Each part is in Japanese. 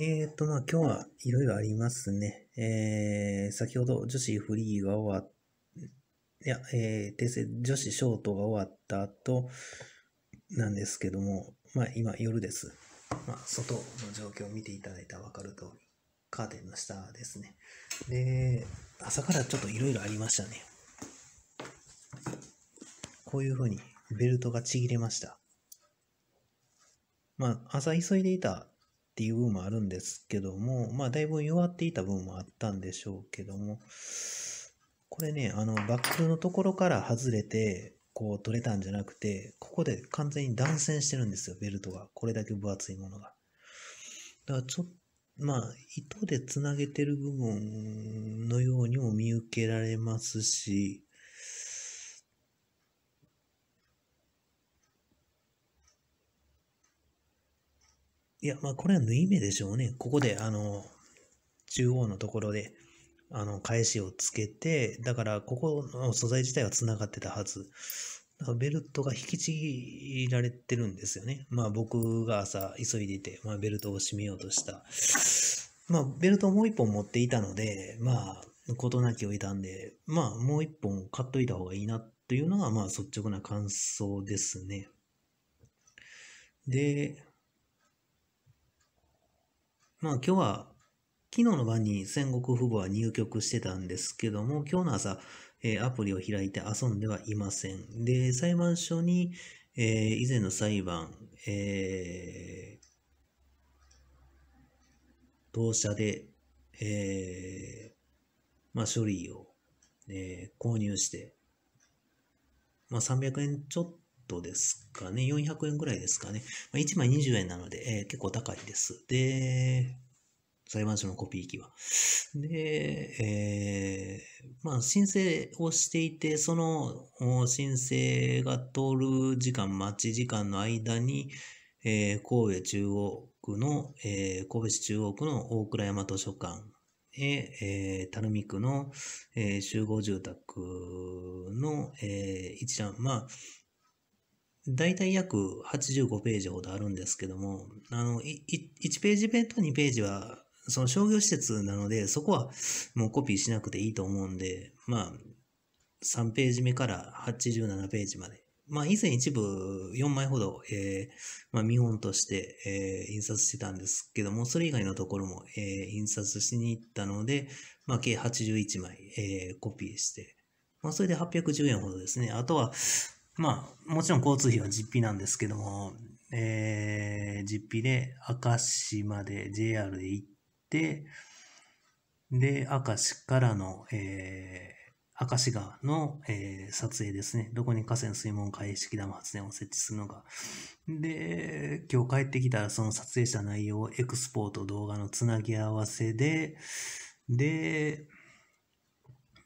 えーと、まあ今日はいろいろありますね。えー、先ほど女子フリーが終わっ、いや、えー、訂正、女子ショートが終わった後なんですけども、まあ今夜です。まあ外の状況を見ていただいたらわかる通り、カーテンの下ですね。で、朝からちょっといろいろありましたね。こういうふうにベルトがちぎれました。まあ朝急いでいたっていう部分もあるんですけども、まあ、だいぶ弱っていた部分もあったんでしょうけども、これね、あの、バックルのところから外れて、こう取れたんじゃなくて、ここで完全に断線してるんですよ、ベルトが。これだけ分厚いものが。だからちょっと、まあ、糸でつなげてる部分のようにも見受けられますし、いや、まあ、これは縫い目でしょうね。ここで、あの、中央のところで、あの、返しをつけて、だから、ここの素材自体は繋がってたはず。だからベルトが引きちぎられてるんですよね。まあ、僕が朝、急いでいて、まあ、ベルトを締めようとした。まあ、ベルトをもう一本持っていたので、まあ、事なきをいたんで、まあ、もう一本買っといた方がいいなというのが、まあ、率直な感想ですね。で、まあ今日は、昨日の晩に戦国父母は入局してたんですけども、今日の朝、えー、アプリを開いて遊んではいません。で、裁判所に、えー、以前の裁判、えー、当社で、えー、まあ、書類を、えー、購入して、まあ、300円ちょっとトですかね。400円ぐらいですかね。まあ、1枚20円なので、えー、結構高いです。で、裁判所のコピー機は。で、えー、まあ、申請をしていて、その申請が通る時間、待ち時間の間に、えー、神戸中央区の、えー、神戸市中央区の大倉山図書館へ、えー、垂水区の、えー、集合住宅の、えー、一覧、まあ、大体約85ページほどあるんですけども、あの、1ページ目と2ページは、その商業施設なので、そこはもうコピーしなくていいと思うんで、まあ、3ページ目から87ページまで。まあ、以前一部4枚ほど、えー、まあ、見本として、えー、印刷してたんですけども、それ以外のところも、えー、印刷しに行ったので、まあ、計81枚、えー、コピーして、まあ、それで810円ほどですね。あとは、まあ、もちろん交通費は実費なんですけども、えー、実費で明石まで JR で行って、で、明石からの、えー、明石川の、えー、撮影ですね。どこに河川水門開式ダム発電を設置するのか。で、今日帰ってきたらその撮影した内容をエクスポート動画のつなぎ合わせで、で、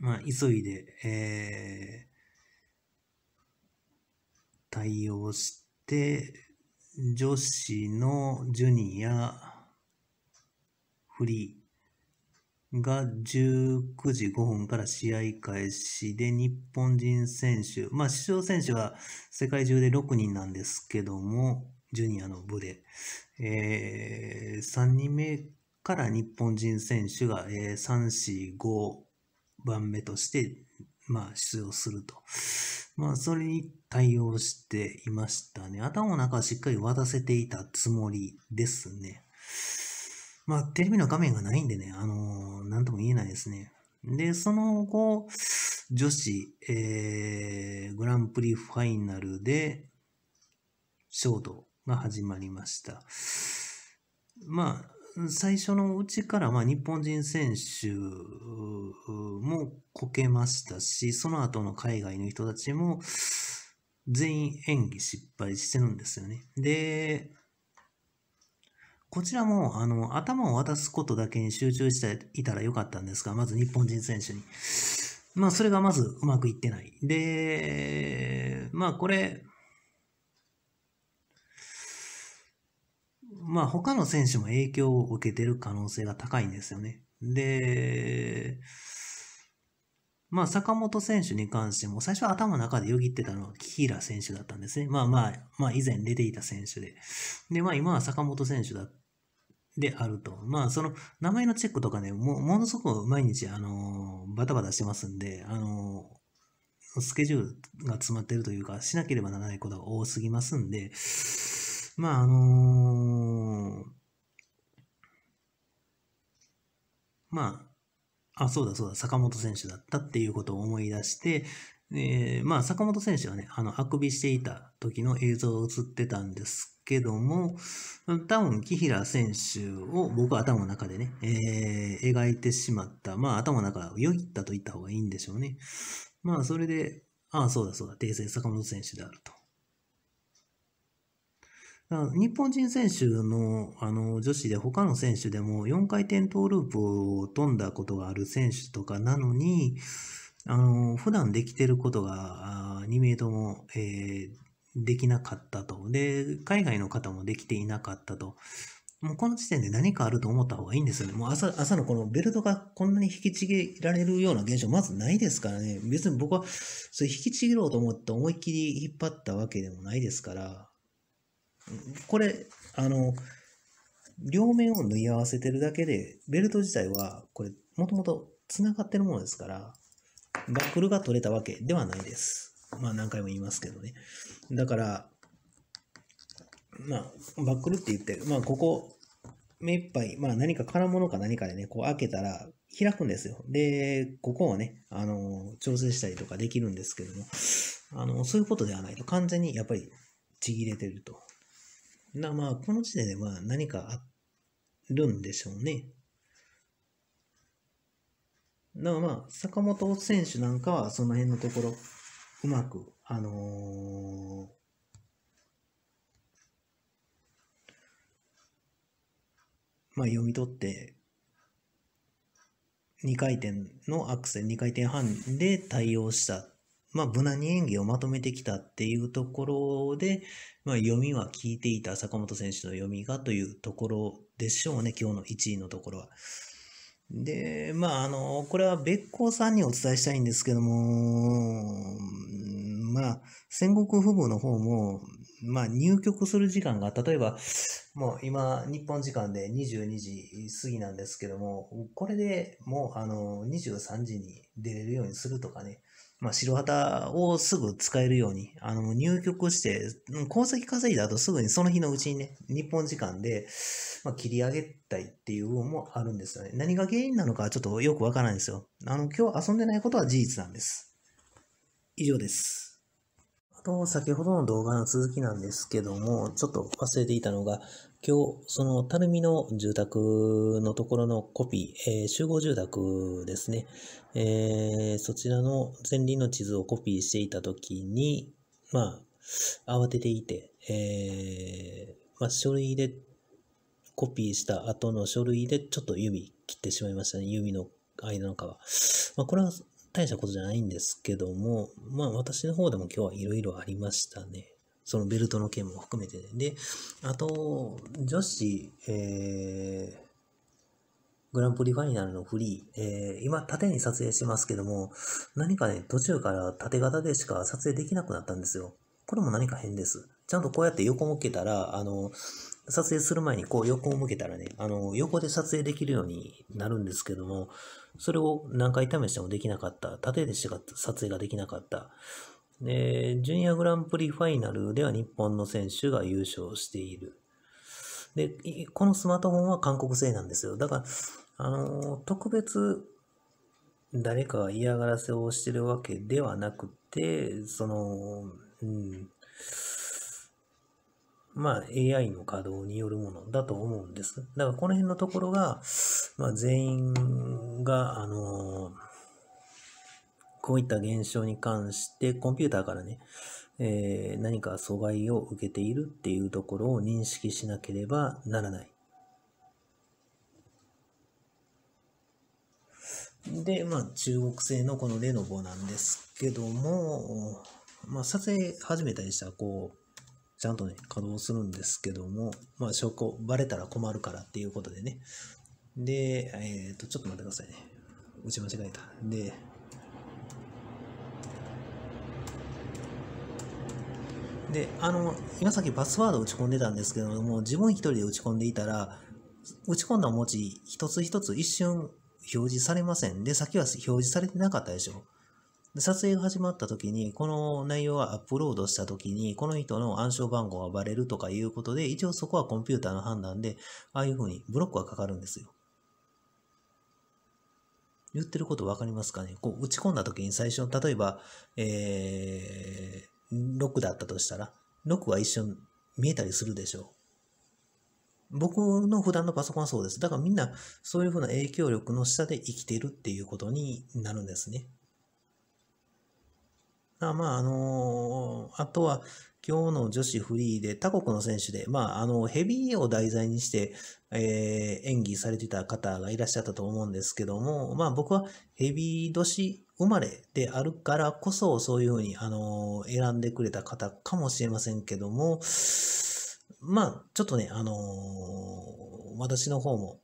まあ、急いで、えー、対応して、女子のジュニアフリーが19時5分から試合開始で日本人選手、まあ主場選手は世界中で6人なんですけども、ジュニアの部で、えー、3人目から日本人選手が、えー、3、4、5番目としてまあ、出場すると。まあ、それに対応していましたね。頭の中はしっかり渡せていたつもりですね。まあ、テレビの画面がないんでね、あのー、なんとも言えないですね。で、その後、女子、えー、グランプリファイナルで、ショートが始まりました。まあ、最初のうちから、まあ、日本人選手もこけましたし、その後の海外の人たちも全員演技失敗してるんですよね。で、こちらもあの頭を渡すことだけに集中していたらよかったんですが、まず日本人選手に。まあ、それがまずうまくいってない。で、まあ、これ、まあ他の選手も影響を受けてる可能性が高いんですよね。で、まあ坂本選手に関しても最初は頭の中でよぎってたのはー平選手だったんですね。まあまあ、まあ以前出ていた選手で。で、まあ今は坂本選手だであると。まあ、その、名前のチェックとかね、もものすごく毎日、あのー、バタバタしてますんで、あのー、スケジュールが詰まってるというか、しなければならないことが多すぎますんで、まあ、あのー、まあ、あ、そうだそうだ、坂本選手だったっていうことを思い出して、えー、まあ、坂本選手はね、あの、あくびしていた時の映像を映ってたんですけども、多分、木平選手を僕は頭の中でね、えー、描いてしまった、まあ、頭の中をよぎったと言った方がいいんでしょうね。まあ、それで、ああ、そうだそうだ、訂正坂本選手であると。日本人選手のあの女子で他の選手でも4回転トーループを飛んだことがある選手とかなのに、あの普段できてることが2名とも、えー、できなかったと。で、海外の方もできていなかったと。もうこの時点で何かあると思った方がいいんですよね。もう朝、朝のこのベルトがこんなに引きちぎられるような現象まずないですからね。別に僕は、それ引きちぎろうと思って思いっきり引っ張ったわけでもないですから。これ、あの、両面を縫い合わせてるだけで、ベルト自体は、これ、もともと繋がってるものですから、バックルが取れたわけではないです。まあ何回も言いますけどね。だから、まあ、バックルって言って、まあここ、目いっぱい、まあ何か空物か何かでね、こう開けたら開くんですよ。で、ここをね、あの、調整したりとかできるんですけども、あの、そういうことではないと完全にやっぱりちぎれてるとなまあ、この時点では何かあるんでしょうね。なまあ、坂本選手なんかはその辺のところ、うまく、あのー、まあ読み取って、2回転のアクセル、2回転半で対応したまあ、無難に演技をまとめてきたっていうところで、まあ、読みは聞いていた坂本選手の読みがというところでしょうね、今日の1位のところは。で、まあ、あの、これは別校さんにお伝えしたいんですけども、まあ、戦国父母の方も、まあ、入局する時間が、例えば、もう今、日本時間で22時過ぎなんですけども、これでもう、あの、23時に出れるようにするとかね、まあ、白旗をすぐ使えるように、あの、入局して、功績稼いだ後すぐにその日のうちにね、日本時間で、まあ、切り上げたいっていうのもあるんですよね。何が原因なのかちょっとよくわからないんですよ。あの、今日遊んでないことは事実なんです。以上です。あと、先ほどの動画の続きなんですけども、ちょっと忘れていたのが、今日、その、たるみの住宅のところのコピー、えー、集合住宅ですね、えー、そちらの前輪の地図をコピーしていたときに、まあ、慌てていて、えー、まあ、書類で、コピーした後の書類でちょっと指切ってしまいましたね。指の間の皮。まあ、これは大したことじゃないんですけども、まあ私の方でも今日はいろいろありましたね。そのベルトの件も含めてで。で、あと、女子、えー、グランプリファイナルのフリー、えー、今縦に撮影してますけども、何かね、途中から縦型でしか撮影できなくなったんですよ。これも何か変です。ちゃんとこうやって横向けたら、あの、撮影する前にこう横を向けたらね、あの、横で撮影できるようになるんですけども、それを何回試してもできなかった。縦でしか撮影ができなかった。で、ジュニアグランプリファイナルでは日本の選手が優勝している。で、このスマートフォンは韓国製なんですよ。だから、あの、特別誰かが嫌がらせをしてるわけではなくて、その、うん、まあ AI の稼働によるものだと思うんです。だからこの辺のところが、まあ全員が、あのこういった現象に関してコンピューターからね、えー、何か阻害を受けているっていうところを認識しなければならない。で、まあ、中国製のこのレノボなんですけども、まあ、撮影始めたりしたら、こう、ちゃんとね、稼働するんですけども、まあ、証拠、ばれたら困るからっていうことでね。で、えっ、ー、と、ちょっと待ってくださいね。打ち間違えた。で、で、あの、今さっきパスワード打ち込んでたんですけども、自分一人で打ち込んでいたら、打ち込んだ文字一つ一つ一瞬表示されません。で、先は表示されてなかったでしょ。で撮影が始まった時に、この内容はアップロードした時に、この人の暗証番号がバレるとかいうことで、一応そこはコンピューターの判断で、ああいうふうにブロックがかかるんですよ。言ってること分かりますかねこう打ち込んだ時に最初、例えば、えー、6だったとしたら、6は一瞬見えたりするでしょう。僕の普段のパソコンはそうです。だからみんなそういうふうな影響力の下で生きてるっていうことになるんですね。あまあ、あのー、あとは、今日の女子フリーで他国の選手で、まあ、あの、ヘビーを題材にして、えー、演技されてた方がいらっしゃったと思うんですけども、まあ僕はヘビー年生まれであるからこそ、そういうふうに、あの、選んでくれた方かもしれませんけども、まあ、ちょっとね、あの私の方も、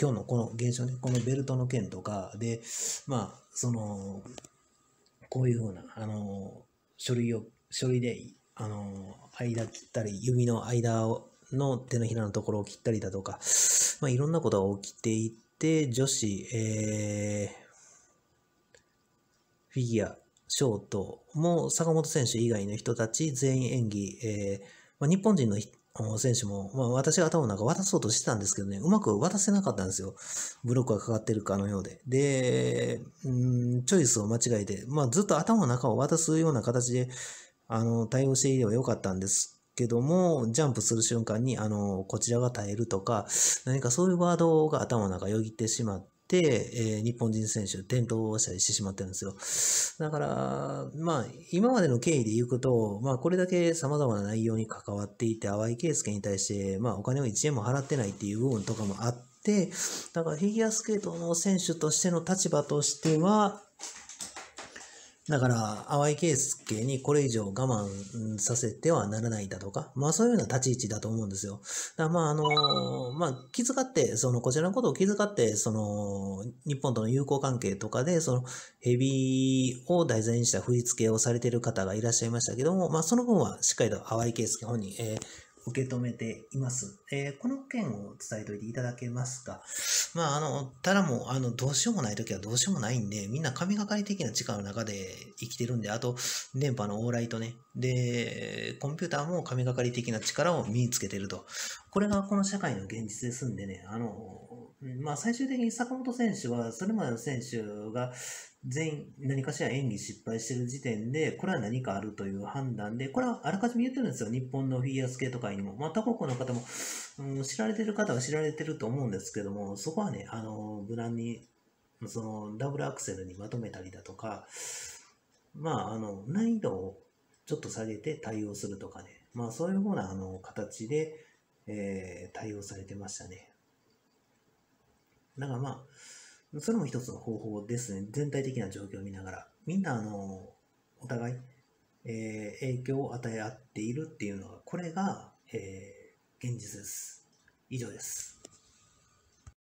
今日のこの現象ね、このベルトの件とかで、まあ、その、こういうふうな、あの書類を、書類で、あの間切ったり、指の間を、の手のひらのところを切ったりだとか、まあ、いろんなことが起きていて、女子、えー、フィギュア、ショートも坂本選手以外の人たち全員演技、えー、まあ、日本人の選手も、まあ、私が頭の中渡そうとしてたんですけどね、うまく渡せなかったんですよ。ブロックがかかってるかのようで。で、うん、チョイスを間違えて、まあ、ずっと頭の中を渡すような形で、あの、対応していればよかったんですけども、ジャンプする瞬間に、あの、こちらが耐えるとか、何かそういうワードが頭の中よぎってしまっ、えー、日本人選手転倒したりしてしまってるんですよ。だから、まあ、今までの経緯で言うと、まあ、これだけ様々な内容に関わっていて、淡井圭介に対して、まあ、お金を1円も払ってないっていう部分とかもあって、だからフィギュアスケートの選手としての立場としては、だから、淡井圭介にこれ以上我慢させてはならないだとか、まあそういうような立ち位置だと思うんですよ。だまああの、まあ気遣って、そのこちらのことを気遣って、その日本との友好関係とかで、そのヘビを題材にした振り付けをされている方がいらっしゃいましたけども、まあその分はしっかりと淡井圭介本人、えー受け止めています。えー、この件を伝えておいていただけますか。まあ、あの、ただもう、あの、どうしようもない時はどうしようもないんで、みんな神がかり的な時間の中で生きてるんで、あと、電波の往来とね、で、コンピューターも神がかり的な力を身につけてると。これがこの社会の現実ですんでね、あの、まあ、最終的に坂本選手は、それまでの選手が全員何かしら演技失敗してる時点で、これは何かあるという判断で、これはあらかじめ言ってるんですよ、日本のフィギュアスケート界にも。まあ、他国の方も、うん、知られてる方は知られてると思うんですけども、そこはね、あの無難にそのダブルアクセルにまとめたりだとか、まあ、あの難易度をちょっと下げて対応するとかね、まあ、そういうふうなあの形で、えー、対応されてましたね。だからまあ、それも一つの方法ですね。全体的な状況を見ながら。みんな、あの、お互い、えー、影響を与え合っているっていうのが、これが、えー、現実です。以上です。